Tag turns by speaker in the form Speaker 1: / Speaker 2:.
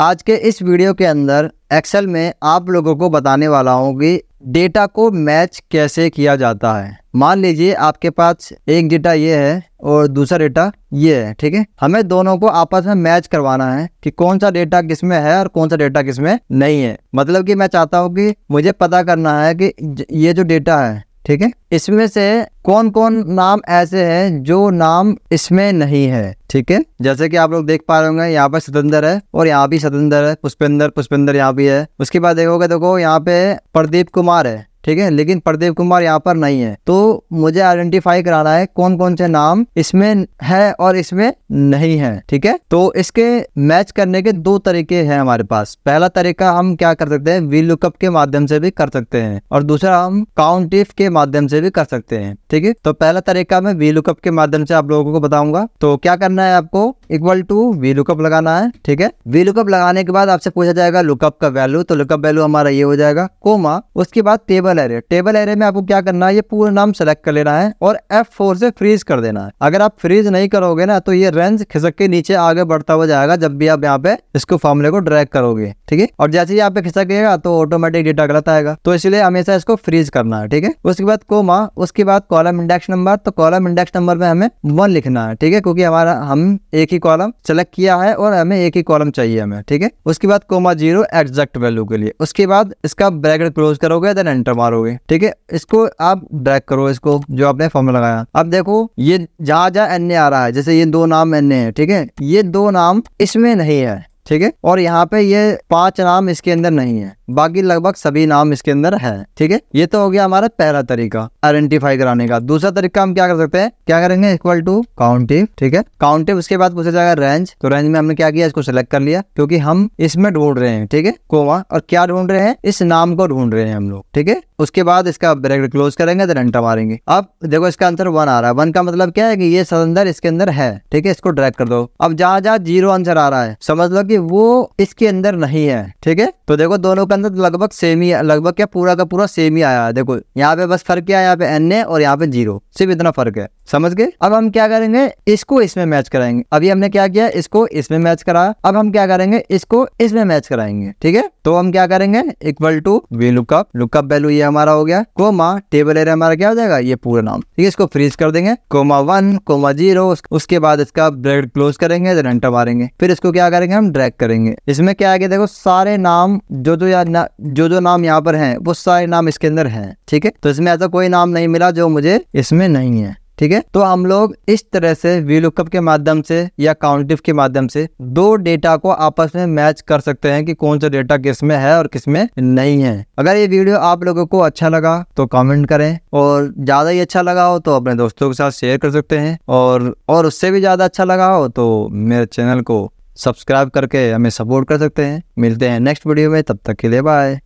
Speaker 1: आज के इस वीडियो के अंदर एक्सेल में आप लोगों को बताने वाला हूँ कि डेटा को मैच कैसे किया जाता है मान लीजिए आपके पास एक डेटा ये है और दूसरा डेटा ये है ठीक है हमें दोनों को आपस में मैच करवाना है कि कौन सा डेटा किस में है और कौन सा डेटा किस में नहीं है मतलब कि मैं चाहता हूँ कि मुझे पता करना है कि ये जो डेटा है ठीक है इसमें से कौन कौन नाम ऐसे हैं जो नाम इसमें नहीं है ठीक है जैसे कि आप लोग देख पा रहे होंगे यहाँ पर सतेंद्र है और यहाँ भी सतेंद्र है पुष्पेंद्र पुष्पेंद्र यहाँ भी है उसके बाद देखोगे देखो यहाँ पे प्रदीप कुमार है ठीक है लेकिन प्रदीप कुमार यहाँ पर नहीं है तो मुझे आइडेंटिफाई कराना है कौन कौन से नाम इसमें है और इसमें नहीं है ठीक है तो इसके मैच करने के दो तरीके हैं हमारे पास पहला तरीका हम क्या कर सकते हैं वी लुकअप के माध्यम से भी कर सकते हैं और दूसरा हम काउंट इफ के माध्यम से भी कर सकते हैं ठीक है तो पहला तरीका मैं वी लुकअप के माध्यम से आप लोगों को बताऊंगा तो क्या करना है आपको इक्वल टू वी लुकअप लगाना है ठीक है वी लुकअप लगाने के बाद आपसे पूछा जाएगा लुकअप का वैल्यू तो लुकअप वैल्यू हमारा ये हो जाएगा कोमा उसके बाद table table array table array में आपको क्या करना है ये पूरा नाम सेलेक्ट कर लेना है और F4 से फ्रीज कर देना है अगर आप फ्रीज नहीं करोगे ना तो ये रेंज खिसक के नीचे आगे बढ़ता हुआ जाएगा जब भी आप यहाँ पे इसको फॉर्मुले को ड्रैग करोगे ठीक है और जैसे ही आप पे खिसकेगा तो ऑटोमेटिक डेटा गलत आएगा तो इसलिए हमेशा इसको फ्रीज करना है ठीक है उसके बाद कोमा उसके बाद कॉलम इंडेक्स नंबर तो कॉलम इंडेक्स नंबर में हमें वन लिखना है ठीक है क्योंकि हमारा हम एक ही कॉलम सेलेक्ट किया है और हमें एक ही कॉलम चाहिए हमें ठीक है उसके बाद कोमा जीरो एग्जैक्ट वैल्यू के लिए उसके बाद इसका ब्रैकेट क्लोज करोगे देन एंटर मारोगे ठीक है इसको आप ड्रैक करो इसको जो आपने फॉर्म में लगाया अब देखो ये जहा जहा एन ए आ रहा है जैसे ये दो नाम एन ए है ठीक है ये दो नाम इसमें नहीं है ठीक है और यहाँ पे ये पांच नाम इसके अंदर नहीं है बाकी लगभग सभी नाम इसके अंदर है ठीक है ये तो हो गया हमारा पहला तरीका आइडेंटिफाई कराने का दूसरा तरीका हम क्या कर सकते हैं क्या करेंगे इक्वल टू काउंटिव ठीक है काउंटिव उसके बाद पूछा जाएगा रेंज तो रेंज में हमने क्या किया इसको सिलेक्ट कर लिया क्योंकि हम इसमें ढूंढ रहे हैं ठीक है कोमा और क्या ढूंढ रहे हैं इस नाम को ढूंढ रहे हैं हम लोग ठीक है उसके बाद इसका ब्रेक क्लोज करेंगे तो एंटर मारेंगे अब देखो इसका आंसर वन आ रहा है वन का मतलब क्या है कि ये सिलेंडर इसके अंदर है ठीक है इसको ड्रैग कर दो अब जहां जहां जीरो आंसर आ रहा है समझ लो कि वो इसके अंदर नहीं है ठीक है तो देखो दोनों का अंदर लगभग सेम ही लगभग क्या पूरा का पूरा सेम ही आया है देखो यहाँ पे बस फर्क क्या यहाँ पे एन ए और यहाँ पे जीरो सिर्फ इतना फर्क है समझ गए अब हम क्या करेंगे इसको इसमें मैच कराएंगे अभी हमने क्या किया इसको इसमें मैच कराया अब हम क्या करेंगे इसको इसमें मैच कराएंगे ठीक है तो हम क्या करेंगे equal to V lookup lookup value ये हमारा हो गया कोमा टेबल एरिया हमारा क्या हो जाएगा ये पूरा नाम ठीक है इसको फ्रीज कर देंगे कोमा वन कोमा जीरो उसके बाद इसका ब्रेड क्लोज करेंगे एंटर मारेंगे फिर इसको क्या करेंगे हम ड्रैग करेंगे इसमें क्या आगे देखो सारे नाम जो जो यहाँ क्या ना, जो जो नाम यहाँ पर हैं वो सारे नाम इसके अंदर हैं ठीक है तो इसमें ऐसा कोई नाम नहीं मिला जो मुझे इसमें नहीं है ठीक है तो हम लोग इस तरह से वी लुकअप के माध्यम से या काउंटिव के माध्यम से दो डेटा को आपस में मैच कर सकते हैं कि कौन सा डेटा किस में है और किस में नहीं है अगर ये वीडियो आप लोगों को अच्छा लगा तो कमेंट करें और ज्यादा ही अच्छा लगा हो तो अपने दोस्तों के साथ शेयर कर सकते हैं और और उससे भी ज्यादा अच्छा लगा हो तो मेरे चैनल को सब्सक्राइब करके हमें सपोर्ट कर सकते हैं मिलते हैं नेक्स्ट वीडियो में तब तक के लिए बाय